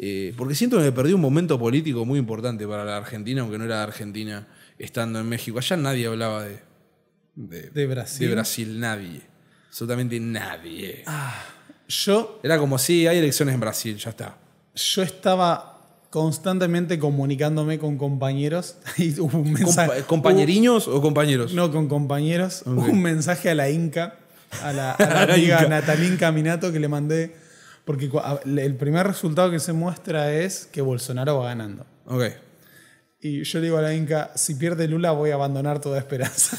Eh, porque siento que me perdí un momento político muy importante para la Argentina, aunque no era de Argentina, estando en México. Allá nadie hablaba de, de, Brasil. De Brasil, nadie. Absolutamente nadie. Ah, yo. Era como si sí, hay elecciones en Brasil, ya está. Yo estaba constantemente comunicándome con compañeros. Y un mensaje, ¿Compañeriños o compañeros? No, con compañeros. un mensaje a la Inca, a la, a amiga Natalín Caminato que le mandé porque el primer resultado que se muestra es que Bolsonaro va ganando. Ok. Y yo le digo a la Inca, si pierde Lula voy a abandonar toda esperanza.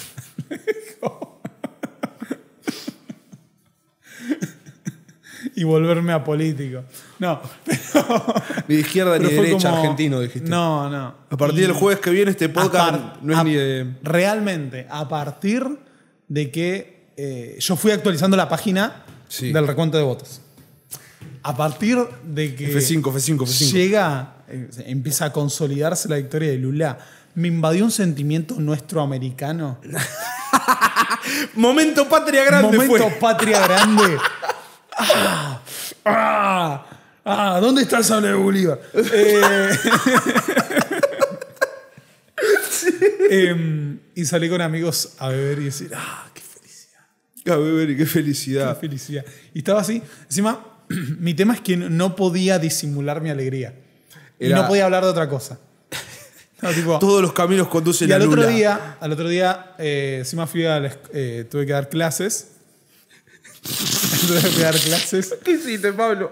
y volverme a político. No, pero... Ni izquierda ni derecha argentino, dijiste. No, no. A partir del jueves que viene este podcast no es ni de... Realmente, a partir de que eh, yo fui actualizando la página del recuento de votos. A partir de que. F5, F5, F5. Llega, eh, empieza a consolidarse la victoria de Lula. Me invadió un sentimiento nuestro americano. Momento patria grande. Momento patria grande. Ah, ah, ah, ¿Dónde está el sable de Bolívar? Eh, em, y salí con amigos a beber y decir, ¡ah, qué felicidad! A beber y qué felicidad! ¡Qué felicidad! Y estaba así. Encima, mi tema es que no podía disimular mi alegría. Y no podía hablar de otra cosa. Todos los caminos conducen a la Otro día, al otro día, eh, encima fui a eh, tuve que dar clases. tuve que dar clases. ¿Qué hiciste, Pablo?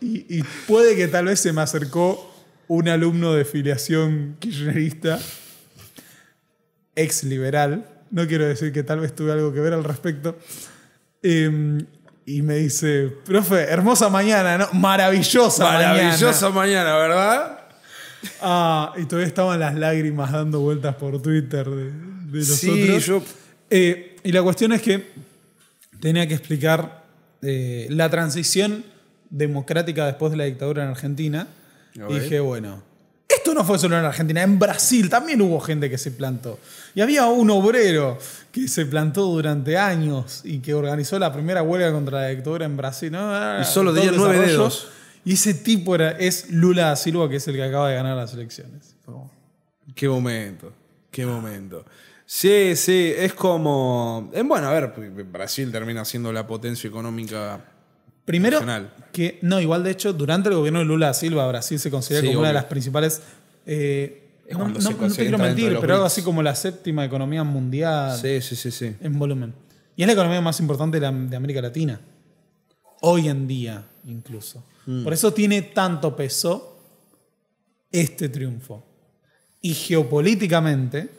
Y, puede que tal vez se me acercó un alumno de filiación kirchnerista, ex liberal. No quiero decir que tal vez tuve algo que ver al respecto. Eh, y me dice, profe, hermosa mañana, ¿no? Maravillosa, mañana. Maravillosa mañana, ¿verdad? Ah, y todavía estaban las lágrimas dando vueltas por Twitter de, los sí, eh, y la cuestión es que tenía que explicar eh, la transición democrática después de la dictadura en Argentina. Y dije, bueno, esto no fue solo en Argentina, en Brasil también hubo gente que se plantó. Y había un obrero que se plantó durante años y que organizó la primera huelga contra la dictadura en Brasil. Ah, y solo tenía nueve dedos. Y ese tipo era, es Lula da Silva, que es el que acaba de ganar las elecciones. Oh. Qué momento, qué momento. Sí, sí, es como. Eh, bueno, a ver, Brasil termina siendo la potencia económica Primero, que no, igual de hecho, durante el gobierno de Lula Silva, Brasil se considera como una de las principales. Eh, no, te quiero mentir, pero algo así como la séptima economía mundial en volumen. Y es la economía más importante de, América Latina. Hoy en día, incluso. Mm. Por eso tiene tanto peso este triunfo. Y geopolíticamente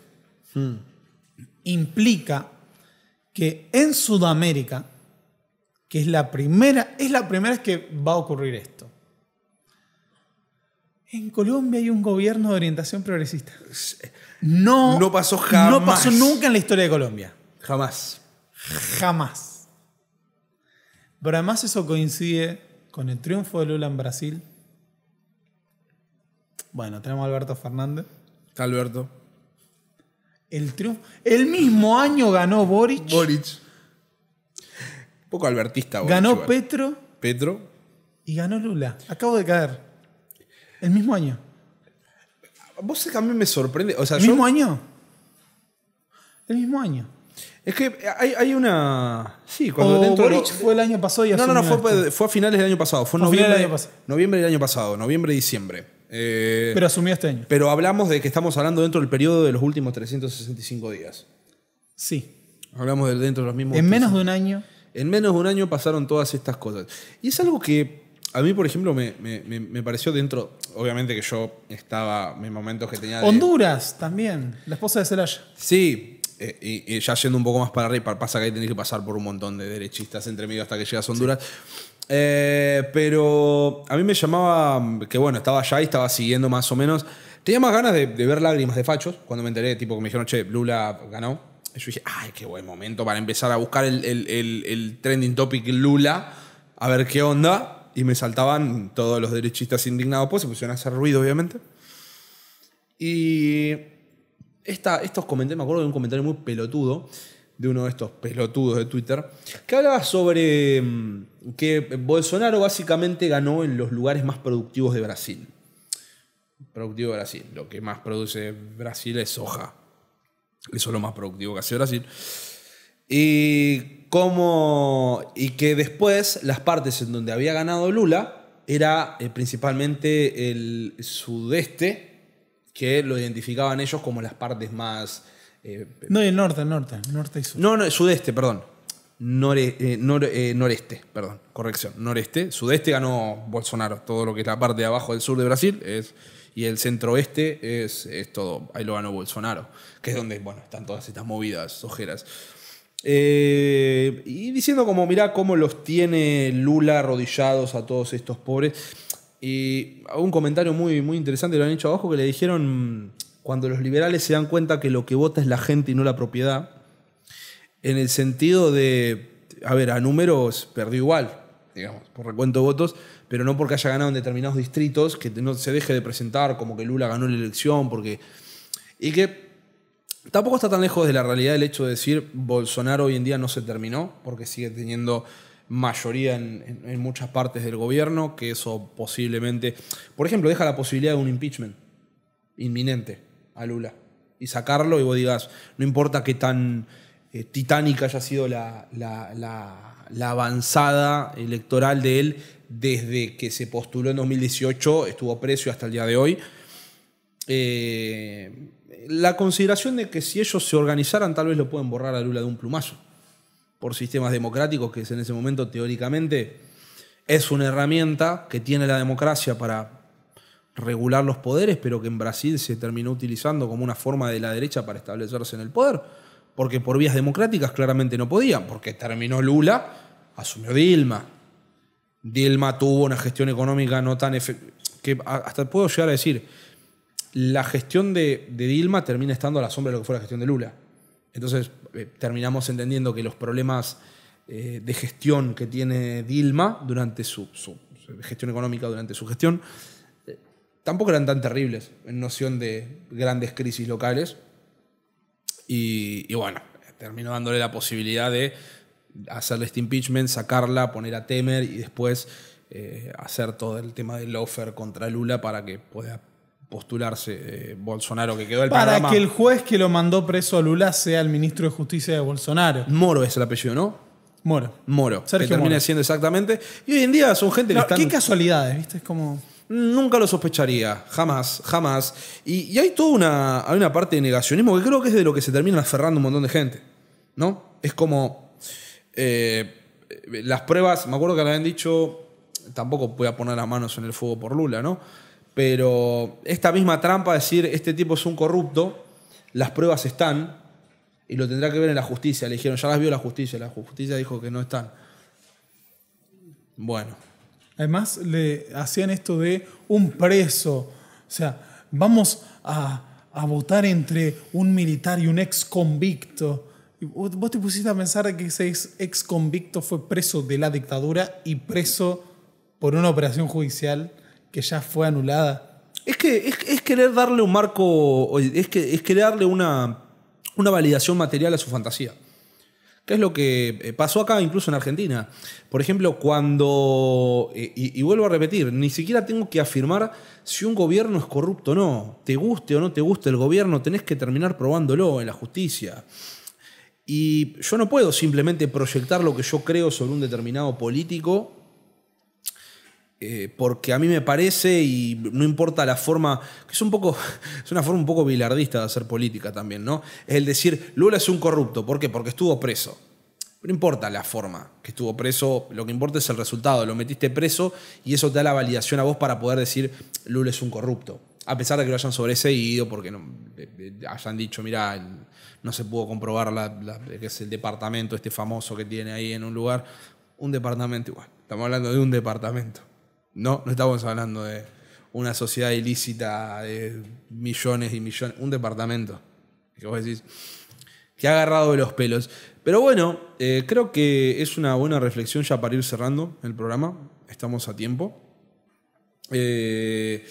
mm. implica que en Sudamérica que es la primera, es la primera que va a ocurrir esto. En Colombia hay un gobierno de orientación progresista. No, no pasó jamás. No pasó nunca en la historia de Colombia. Jamás. Jamás. Pero además eso coincide con el triunfo de Lula en Brasil. Bueno, tenemos a Alberto Fernández. Alberto. El triunfo. El mismo año ganó Boric. Boric poco albertista. ganó Petro Petro. y ganó Lula. Acabo de caer. El mismo año. Vos sé me sorprende. ¿El mismo año? El mismo año. Es que hay, una. Sí, cuando dentro. fue el año pasado y No, no, no, fue, a finales del año pasado. Fue, noviembre, del año pasado. noviembre del año pasado, noviembre-diciembre. Eh, pero asumió este año. pero hablamos de que estamos hablando dentro del periodo de los últimos 365 días. Sí. Hablamos del dentro de los mismos. En menos de un año en menos de un año pasaron todas estas cosas. Y es algo que a mí, por ejemplo, me, pareció dentro, obviamente que yo estaba, en momentos que tenía... Honduras también, la esposa de Celaya. Sí, eh, y, ya yendo un poco más para arriba, pasa que ahí tenés que pasar por un montón de derechistas entre medio hasta que llegas a Honduras. Eh, pero a mí me llamaba, que bueno, estaba allá y estaba siguiendo más o menos. Tenía más ganas de, de ver lágrimas de fachos cuando me enteré, tipo que me dijeron, che, Lula ganó yo dije, ay, qué buen momento para empezar a buscar el, trending topic Lula, a ver qué onda. Y me saltaban todos los derechistas indignados, pues se pusieron a hacer ruido, obviamente. Y esta, estos comentarios, me acuerdo de un comentario muy pelotudo, de uno de estos pelotudos de Twitter, que hablaba sobre mm, que Bolsonaro básicamente ganó en los lugares más productivos de Brasil. Productivo de Brasil, lo que más produce Brasil es soja eso es lo más productivo que hace Brasil. Y, y que después las partes en donde había ganado Lula era eh, principalmente el sudeste, que lo identificaban ellos como las partes más... Eh, no, el norte, el norte, norte y sur. No, el sudeste, perdón. Eh, noreste, perdón, corrección, noreste. Sudeste ganó Bolsonaro. Todo lo que es la parte de abajo del sur de Brasil es y el centro es, es todo, ahí lo ganó Bolsonaro, que es donde bueno, están todas estas movidas, ojeras. Eh, y diciendo como, mirá cómo los tiene Lula arrodillados a todos estos pobres. Y un comentario muy, muy interesante lo han hecho abajo que le dijeron, cuando los liberales se dan cuenta que lo que vota es la gente y no la propiedad, en el sentido de, a ver, a números perdió igual, digamos, por recuento de votos, pero no porque haya ganado en determinados distritos, que no se deje de presentar como que Lula ganó la elección, porque... Y que tampoco está tan lejos de la realidad el hecho de decir Bolsonaro hoy en día no se terminó, porque sigue teniendo mayoría en, en muchas partes del gobierno, que eso posiblemente, por ejemplo, deja la posibilidad de un impeachment inminente a Lula y sacarlo y vos digas, no importa qué tan eh, titánica haya sido la, avanzada electoral de él desde que se postuló en 2018, estuvo preso hasta el día de hoy. Eh, la consideración de que si ellos se organizaran, tal vez lo pueden borrar a Lula de un plumazo, por sistemas democráticos, que es en ese momento teóricamente es una herramienta que tiene la democracia para regular los poderes, pero que en Brasil se terminó utilizando como una forma de la derecha para establecerse en el poder porque por vías democráticas claramente no podían, porque terminó Lula, asumió Dilma. Dilma tuvo una gestión económica no tan efectiva, que hasta puedo llegar a decir, la gestión de, Dilma termina estando a la sombra de lo que fue la gestión de Lula. Entonces eh, terminamos entendiendo que los problemas eh, de gestión que tiene Dilma durante su, gestión económica, durante su gestión, eh, tampoco eran tan terribles en noción de grandes crisis locales, y, bueno, terminó dándole la posibilidad de hacerle este impeachment, sacarla, poner a Temer y después eh, hacer todo el tema del offer contra Lula para que pueda postularse eh, Bolsonaro, que quedó el Para que el juez que lo mandó preso a Lula sea el ministro de Justicia de Bolsonaro. Moro es el apellido, ¿no? Moro. Moro. Sergio que termina exactamente. Y hoy en día son gente Qué casualidades, ¿viste? Es como. Nunca lo sospecharía, jamás, jamás. Y, hay toda una, una parte de negacionismo que creo que es de lo que se termina aferrando un montón de gente, ¿no? Es como eh, las pruebas, me acuerdo que le habían dicho, tampoco voy a poner las manos en el fuego por Lula, ¿no? Pero esta misma trampa, de decir, este tipo es un corrupto, las pruebas están y lo tendrá que ver en la justicia. Le dijeron, ya las vio la justicia, la justicia dijo que no están. Bueno, Además le hacían esto de un preso. O sea, vamos a, votar entre un militar y un ex convicto. Vos te pusiste a pensar que ese ex convicto fue preso de la dictadura y preso por una operación judicial que ya fue anulada. Es que es, querer darle un marco, es, que, es querer darle una, una validación material a su fantasía. ¿Qué es lo que eh, pasó acá, incluso en Argentina? Por ejemplo, cuando, eh, y, vuelvo a repetir, ni siquiera tengo que afirmar si un gobierno es corrupto o no. Te guste o no te guste el gobierno, tenés que terminar probándolo en la justicia. Y yo no puedo simplemente proyectar lo que yo creo sobre un determinado político eh, porque a mí me parece, y no importa la forma, que es un poco, es una forma un poco bilardista de hacer política también, ¿no? Es el decir, Lula es un corrupto, ¿por qué? Porque estuvo preso. No importa la forma que estuvo preso, lo que importa es el resultado, lo metiste preso y eso te da la validación a vos para poder decir, Lula es un corrupto. A pesar de que lo hayan sobreseído, porque hayan dicho, mira, no se pudo comprobar la, que es el departamento este famoso que tiene ahí en un lugar. Un departamento igual. Estamos hablando de un departamento. No, no estamos hablando de una sociedad ilícita de millones y millones. Un departamento. Que vos decís. Que ha agarrado de los pelos. Pero bueno, eh, creo que es una buena reflexión ya para ir cerrando el programa. Estamos a tiempo. Eh,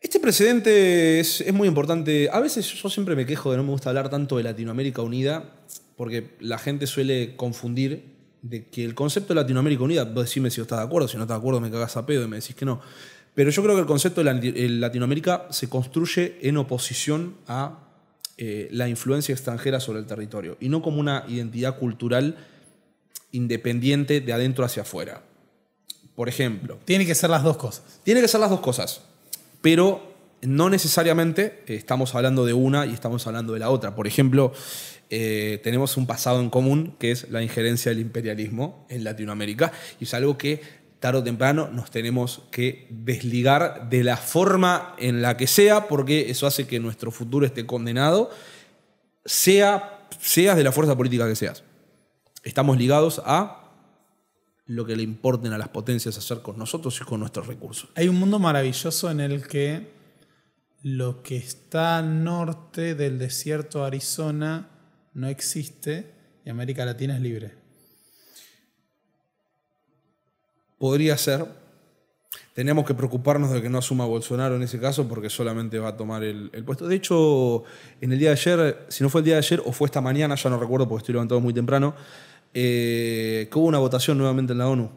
este precedente es, es, muy importante. A veces yo siempre me quejo de no me gusta hablar tanto de Latinoamérica Unida, porque la gente suele confundir de que el concepto de Latinoamérica Unida, vos decime si estás de acuerdo, si no estás de acuerdo me cagas a pedo y me decís que no. Pero yo creo que el concepto de Latinoamérica se construye en oposición a eh, la influencia extranjera sobre el territorio y no como una identidad cultural independiente de adentro hacia afuera. Por ejemplo. Tiene que ser las dos cosas. Tiene que ser las dos cosas. Pero no necesariamente eh, estamos hablando de una y estamos hablando de la otra. Por ejemplo, eh, tenemos un pasado en común que es la injerencia del imperialismo en Latinoamérica y es algo que tarde o temprano nos tenemos que desligar de la forma en la que sea porque eso hace que nuestro futuro esté condenado, sea, seas de la fuerza política que seas. Estamos ligados a lo que le importen a las potencias hacer con nosotros y con nuestros recursos. Hay un mundo maravilloso en el que lo que está norte del desierto de Arizona no existe y América Latina es libre. Podría ser. Tenemos que preocuparnos de que no asuma Bolsonaro en ese caso porque solamente va a tomar el, puesto. De hecho, en el día de ayer, si no fue el día de ayer o fue esta mañana, ya no recuerdo porque estoy levantado muy temprano, eh, que hubo una votación nuevamente en la ONU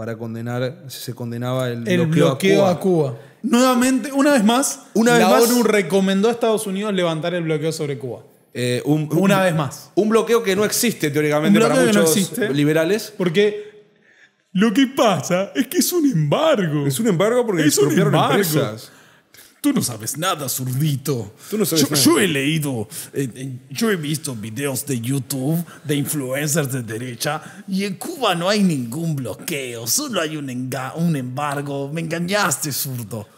para condenar, se condenaba el, bloqueo, a, Cuba. Nuevamente, una vez más, una la ONU recomendó a Estados Unidos levantar el bloqueo sobre Cuba. Eh, una vez más. Un bloqueo que no existe teóricamente para muchos liberales. Porque lo que pasa es que es un embargo. Es un embargo porque es un embargo. Tú no sabes nada, zurdito. yo, he leído, yo he visto videos de YouTube de influencers de derecha y en Cuba no hay ningún bloqueo, solo hay un, un embargo. Me engañaste, zurdo.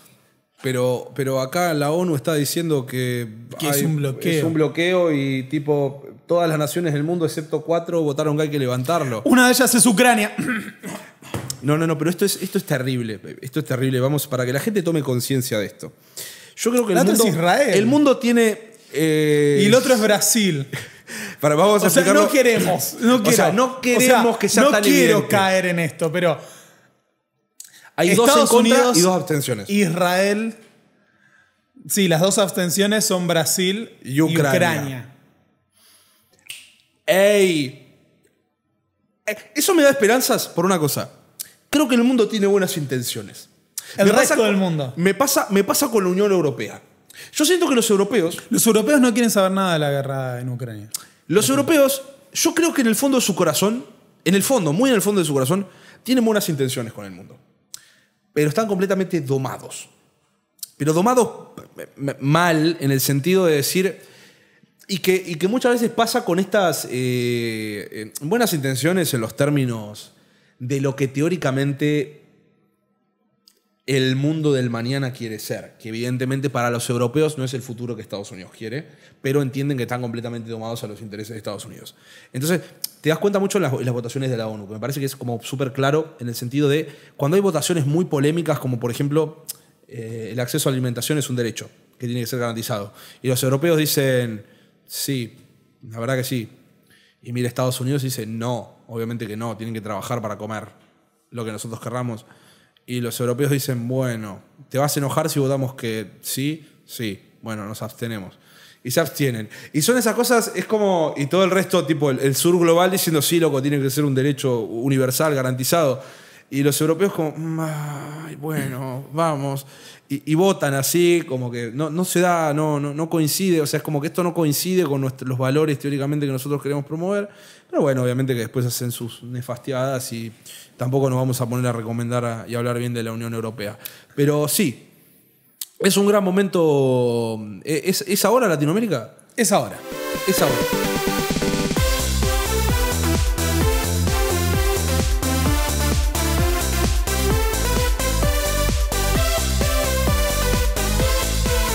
Pero, pero acá la ONU está diciendo que, es, un bloqueo. es un bloqueo y tipo todas las naciones del mundo excepto cuatro votaron que hay que levantarlo. Una de ellas es Ucrania. No, no, no, pero esto es, esto es terrible. Esto es terrible. Vamos, para que la gente tome conciencia de esto. Yo creo que el mundo. Es Israel. El mundo tiene. Eh, y el otro es Brasil. Para, vamos a sea, no queremos. No, o sea, no queremos que no quiero caer en esto, pero. Hay dos Unidos, y dos abstenciones. Israel. Sí, las dos abstenciones son Brasil y Ucrania. Y Ucrania. ¡Ey! Eh, eso me da esperanzas por una cosa. Creo que el mundo tiene buenas intenciones. El resto del mundo. Me pasa, me pasa con la Unión Europea. Yo siento que los europeos. Los europeos no quieren saber nada de la guerra en Ucrania. Los europeos, yo creo que en el fondo de su corazón, en el fondo, muy en el fondo de su corazón, tienen buenas intenciones con el mundo. Pero están completamente domados. Pero domados eh, eh, mal en el sentido de decir. Y que, y que muchas veces pasa con estas eh, buenas intenciones en los términos de lo que teóricamente el mundo del mañana quiere ser, que evidentemente para los europeos no es el futuro que Estados Unidos quiere, pero entienden que están completamente tomados a los intereses de Estados Unidos. Entonces, te das cuenta mucho en las, votaciones de la ONU, que me parece que es como súper claro en el sentido de cuando hay votaciones muy polémicas, como por ejemplo eh, el acceso a la alimentación es un derecho que tiene que ser garantizado, y los europeos dicen, sí, la verdad que sí, y mira Estados Unidos dice, no, obviamente que no, tienen que trabajar para comer lo que nosotros querramos. Y los europeos dicen, bueno, ¿te vas a enojar si votamos que sí? Sí, bueno, nos abstenemos. Y se abstienen. Y son esas cosas, es como, y todo el resto, tipo el, el sur global diciendo, sí, loco, tiene que ser un derecho universal, garantizado. Y los europeos como, mm, Ay, bueno, vamos. Y, votan así, como que no, se da, no, no, coincide. O sea, es como que esto no coincide con los valores teóricamente que nosotros queremos promover. Pero bueno, obviamente que después hacen sus nefastiadas y tampoco nos vamos a poner a recomendar y hablar bien de la Unión Europea. Pero sí, es un gran momento. es ahora Latinoamérica? Es ahora. Es ahora.